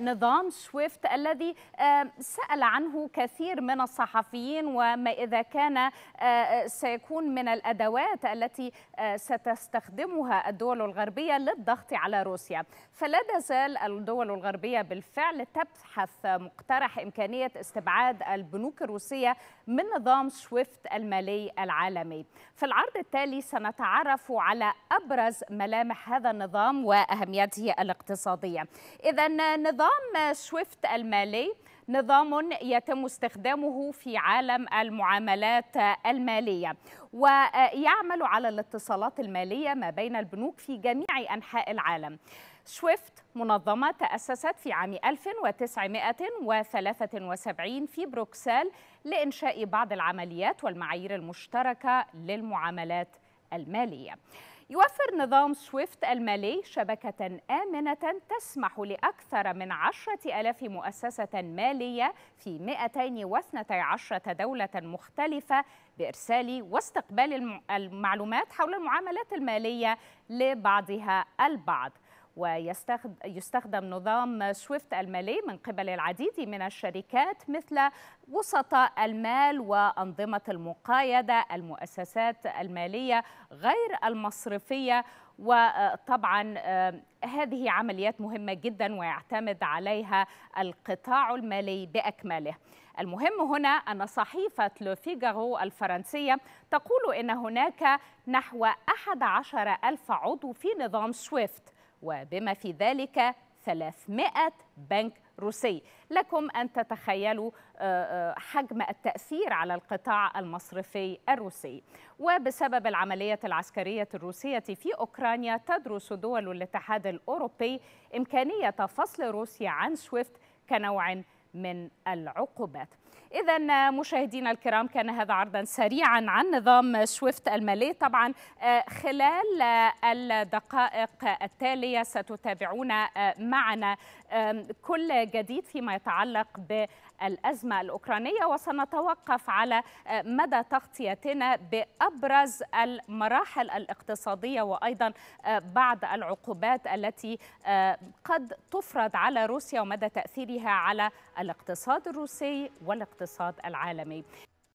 نظام سويفت الذي آه، سأل عنه كثير من الصحفيين وما إذا كان آه، سيكون من الأدوات التي آه، ستستخدمها الدول الغربية للضغط على روسيا فلا تزال الدول الغربية بالفعل تبحث مقترح إمكانية استبعاد البنوك الروسية من نظام سويفت المالي العالمي في العرض التالي سنتعرف على أبرز ملامح هذا النظام وأهميته الاقتصادية إذا نظام نظام سويفت المالي نظام يتم استخدامه في عالم المعاملات المالية ويعمل على الاتصالات المالية ما بين البنوك في جميع أنحاء العالم سويفت منظمة تأسست في عام 1973 في بروكسل لإنشاء بعض العمليات والمعايير المشتركة للمعاملات المالية يوفر نظام سويفت المالي شبكة آمنة تسمح لأكثر من عشرة ألاف مؤسسة مالية في 212 دولة مختلفة بإرسال واستقبال المعلومات حول المعاملات المالية لبعضها البعض ويستخدم نظام سويفت المالي من قبل العديد من الشركات مثل وسطاء المال وأنظمة المقايدة المؤسسات المالية غير المصرفية وطبعا آه، هذه عمليات مهمة جدا ويعتمد عليها القطاع المالي بأكمله المهم هنا أن صحيفة لو الفرنسية تقول إن هناك نحو 11 ألف عضو في نظام سويفت وبما في ذلك 300 بنك روسي لكم أن تتخيلوا آه، آه، حجم التأثير على القطاع المصرفي الروسي وبسبب العملية العسكرية الروسية في أوكرانيا تدرس دول الاتحاد الأوروبي إمكانية فصل روسيا عن سويفت كنوع من العقوبات إذا مشاهدينا الكرام كان هذا عرضا سريعا عن نظام سويفت المالي طبعا آه، خلال آه، الدقائق التالية ستتابعون آه، معنا كل جديد فيما يتعلق ب الأزمة الأوكرانية وسنتوقف على مدى تغطيتنا بأبرز المراحل الاقتصادية وأيضا بعض العقوبات التي قد تفرض على روسيا ومدى تأثيرها على الاقتصاد الروسي والاقتصاد الاقتصاد العالمي